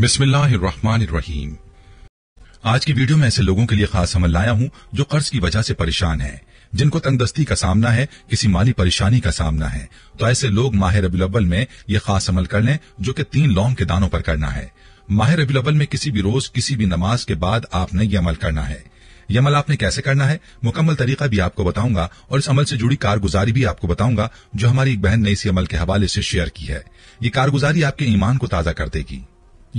बिस्मिल्लाहिर्रहमानिर्रहीम आज की वीडियो में ऐसे लोगों के लिए खास अमल लाया हूं जो कर्ज की वजह से परेशान हैं, जिनको तंगदस्ती का सामना है किसी माली परेशानी का सामना है तो ऐसे लोग माह रबी में ये खास अमल कर लें जो कि तीन लौंग के दानों पर करना है माह रबी में किसी भी रोज किसी भी नमाज के बाद आपने ये अमल करना है ये अमल आपने कैसे करना है मुकम्मल तरीका भी आपको बताऊंगा और इस अमल से जुड़ी कारगुजारी भी आपको बताऊंगा जो हमारी एक बहन ने इसी अमल के हवाले से शेयर की है ये कारगुजारी आपके ईमान को ताजा कर देगी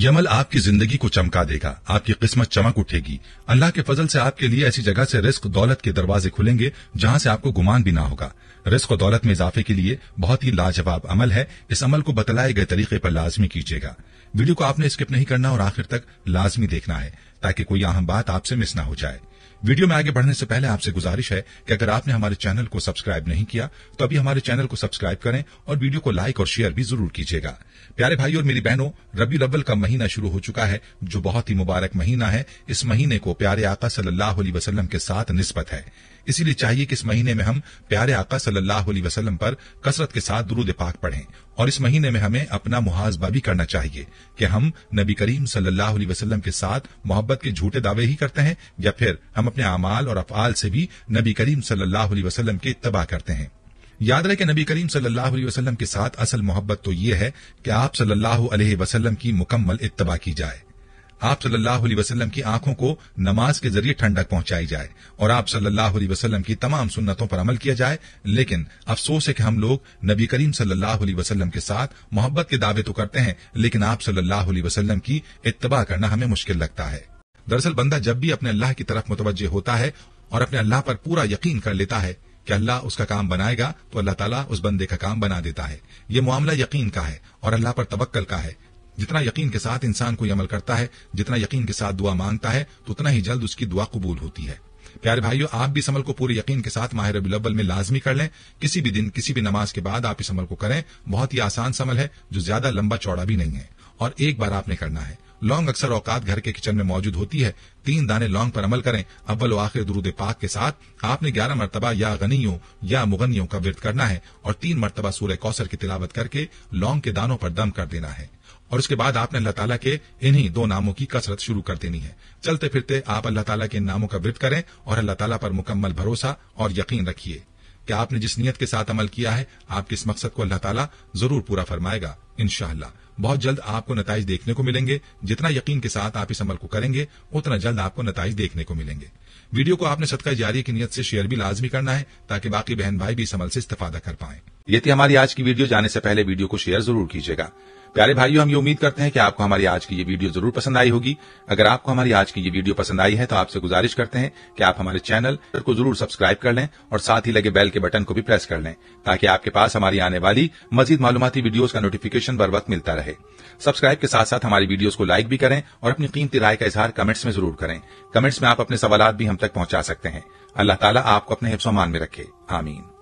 यमल आपकी जिंदगी को चमका देगा आपकी किस्मत चमक उठेगी अल्लाह के फजल से आपके लिए ऐसी जगह से रिस्क दौलत के दरवाजे खुलेंगे जहाँ से आपको गुमान भी ना होगा रिस्क और दौलत में इजाफे के लिए बहुत ही लाजवाब अमल है इस अमल को बतलाए गए तरीके पर लाजमी कीजिएगा वीडियो को आपने स्किप नहीं करना और आखिर तक लाजमी देखना है ताकि कोई अहम बात आपसे मिस ना हो जाए वीडियो में आगे बढ़ने से पहले आपसे गुजारिश है कि अगर आपने हमारे चैनल को सब्सक्राइब नहीं किया तो अभी हमारे चैनल को सब्सक्राइब करें और वीडियो को लाइक और शेयर भी जरूर कीजिएगा प्यारे भाई और मेरी बहनों रबी अव्वल का महीना शुरू हो चुका है जो बहुत ही मुबारक महीना है इस महीने को प्यारे आका सल्लाह वसलम के साथ निस्बत है इसीलिए चाहिए कि इस महीने में हम प्यारे आका सल्लल्लाहु अलैहि वसल्लम पर कसरत के साथ दुरूद पाक पढ़ें और इस महीने में हमें अपना मुहाजबा भी करना चाहिए कि हम नबी करीम सल्लल्लाहु अलैहि वसल्लम के साथ मोहब्बत के झूठे दावे ही करते हैं या फिर हम अपने अमाल और अफआल से भी नबी करीम सल्लल्लाहु अलैहि वसल्लम के इतबा करते हैं याद रहे कि नबी करीम सल्लल्लाहु अलैहि वसल्लम के साथ असल मोहब्बत तो यह है कि आप सल्लल्लाहु अलैहि वसल्लम की मुकम्मल इतबा की जाए आप सल्लल्लाहु अलैहि वसल्लम की आंखों को नमाज के जरिए ठंडक पहुंचाई जाए और आप सल्लल्लाहु अलैहि वसल्लम की तमाम सुन्नतों पर अमल किया जाए लेकिन अफसोस है कि हम लोग नबी करीम सल्लल्लाहु अलैहि वसल्लम के साथ मोहब्बत के दावे तो करते हैं लेकिन आप सल्लल्लाहु अलैहि वसल्लम की इतबा करना हमें मुश्किल लगता है दरअसल बंदा जब भी अपने अल्लाह की तरफ मुतवजह होता है और अपने अल्लाह पर पूरा यकीन कर लेता है कि अल्लाह उसका काम बनाएगा तो अल्लाह ताला उस बंदे का काम बना देता है ये मामला यकीन का है और अल्लाह पर तबक्कल का है जितना यकीन के साथ इंसान कोई अमल करता है जितना यकीन के साथ दुआ मांगता है तो उतना ही जल्द उसकी दुआ कबूल होती है प्यारे भाइयों आप भी इस अमल को पूरे यकीन के साथ माहिर रबी अव्वल में लाजमी कर लें किसी भी दिन किसी भी नमाज के बाद आप इस अमल को करें बहुत ही आसान समल है जो ज्यादा लंबा चौड़ा भी नहीं है और एक बार आपने करना है लौंग अक्सर औकात घर के किचन में मौजूद होती है तीन दाने लौंग पर अमल करें अव्वल व आखिर दुरुद पाक के साथ आपने ग्यारह मरतबा या गनियों या मुगनियों का विरत करना है और तीन मरतबा सूर्य कौसर की तिलावत करके लौंग के दानों पर दम कर देना है और उसके बाद आपने अल्लाह ताला के इन्हीं दो नामों की कसरत शुरू कर देनी है चलते फिरते आप अल्लाह ताला के इन नामों का वृत करें और अल्लाह ताला पर मुकम्मल भरोसा और यकीन रखिए कि आपने जिस नियत के साथ अमल किया है आपके इस मकसद को अल्लाह ताला जरूर पूरा फरमाएगा इनशाला बहुत जल्द आपको नतज देखने को मिलेंगे जितना यकीन के साथ आप इस अमल को करेंगे उतना जल्द आपको नतज देखने को मिलेंगे वीडियो को आपने सदका जारी की नियत से शेयर भी लाजमी करना है ताकि बाकी बहन भाई भी इस अमल से इस्तेफादा कर पाएं ये थी हमारी आज की वीडियो जाने से पहले वीडियो को शेयर जरूर कीजिएगा प्यारे भाइयों हम ये उम्मीद करते हैं कि आपको हमारी आज की ये वीडियो जरूर पसंद आई होगी अगर आपको हमारी आज की ये वीडियो पसंद आई है तो आपसे गुजारिश करते हैं कि आप हमारे चैनल को जरूर सब्सक्राइब कर लें और साथ ही लगे बेल के बटन को भी प्रेस कर लें ताकि आपके पास हमारी आने वाली मजीद मालूमती वीडियोज का नोटिफिकेशन बर वक्त मिलता रहे सब्सक्राइब के साथ साथ हमारी वीडियोज को लाइक भी करें और अपनी कीमती राय का इजहार कमेंट्स में जरूर करें कमेंट्स में आप अपने सवाल भी हम तक पहुंचा सकते हैं अल्लाह ताला आपको अपने हिफ्सोमान में रखे आमीन